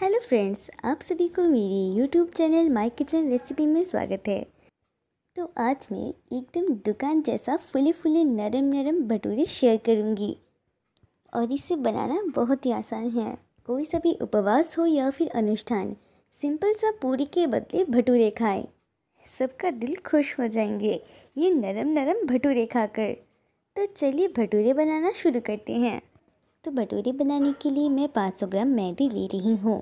hello friends आप सभी को मेरी YouTube channel my kitchen recipe में स्वागत है तो आज मैं एकदम दुकान जैसा फुले फुले नरम नरम भटूरे शेयर करूँगी और इसे बनाना बहुत ही आसान है कोई सा भी उपवास हो या फिर अनुष्ठान सिंपल सा पूरी के बदले भटूरे खाएं सबका दिल खुश हो जाएंगे ये नरम नरम भटूरे खाकर तो चलिए भटूरे बनाना शुरू करते हैं तो भटूरे बनाने के लिए मैं 500 ग्राम मैदे ले रही हूँ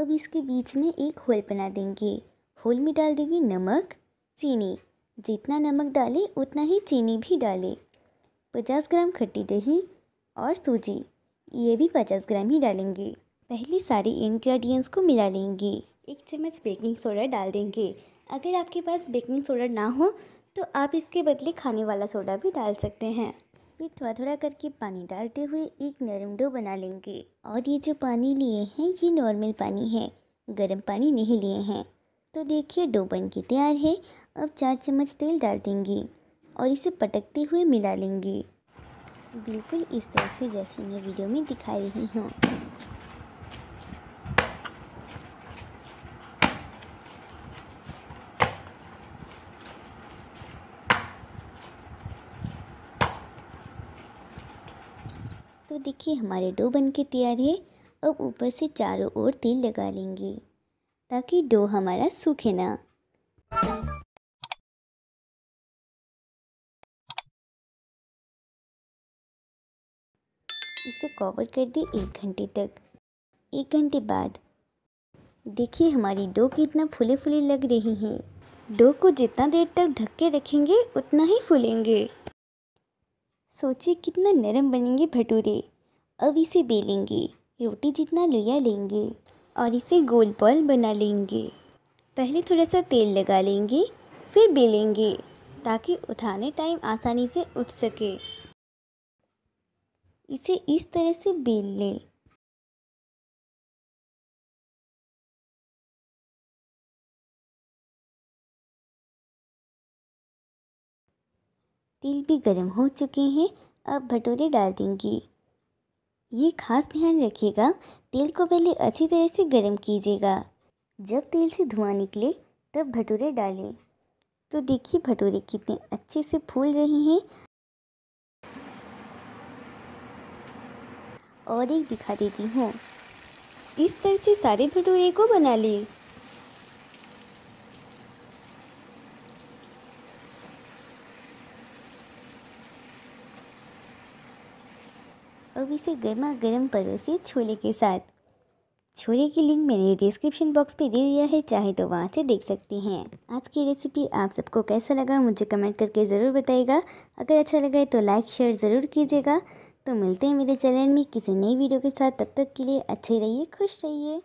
अब इसके बीच में एक होल बना देंगे होल में डाल देंगे नमक चीनी जितना नमक डाले उतना ही चीनी भी डाले 50 ग्राम खट्टी दही और सूजी ये भी 50 ग्राम ही डालेंगे पहले सारे इंग्रेडिएंट्स को मिला लेंगे एक चम्मच बेकिंग सोडा डाल देंगे अगर आपके पास बेकिंग सोडा ना हो तो आप इसके बदले खाने वाला सोडा भी डाल सकते हैं इसमें थोड़ा थोड़ा करके पानी डालते हुए एक नरम डो बना लेंगे और ये जो पानी लिए हैं ये नॉर्मल पानी है गर्म पानी नहीं लिए हैं तो देखिए डो बन के तैयार है अब चार चम्मच तेल डाल देंगे और इसे पटकते हुए मिला लेंगे बिल्कुल इस तरह से जैसे मैं वीडियो में दिखा रही हूँ तो देखिए हमारे डो बन के तैयार है अब ऊपर से चारों ओर तेल लगा लेंगे ताकि डो हमारा सूखे ना इसे कवर कर दे एक घंटे तक एक घंटे बाद देखिए हमारी डो कितना फूले फूले लग रही है डो को जितना देर तक ढक के रखेंगे उतना ही फूलेंगे सोचिए कितना नरम बनेंगे भटूरे अब इसे बेलेंगे रोटी जितना लोया लेंगे और इसे गोल बॉल बना लेंगे पहले थोड़ा सा तेल लगा लेंगे फिर बेलेंगे ताकि उठाने टाइम आसानी से उठ सके इसे इस तरह से बेल लें तेल भी गर्म हो चुके हैं अब भटूरे डाल देंगे ये खास ध्यान रखिएगा तेल को पहले अच्छी तरह से गर्म कीजिएगा जब तेल से धुआं निकले तब भटूरे डालें तो देखिए भटूरे कितने अच्छे से फूल रहे हैं और एक दिखा देती हूँ इस तरह से सारे भटूरे को बना लें अब इसे गर्मा गर्म परोसी छोले के साथ छोले की लिंक मैंने डिस्क्रिप्शन बॉक्स पे दे दिया है चाहे तो वहाँ से देख सकते हैं आज की रेसिपी आप सबको कैसा लगा मुझे कमेंट करके ज़रूर बताइएगा अगर अच्छा लगा है तो लाइक शेयर ज़रूर कीजिएगा तो मिलते हैं मेरे चैनल में किसी नई वीडियो के साथ तब तक के लिए अच्छे रहिए खुश रहिए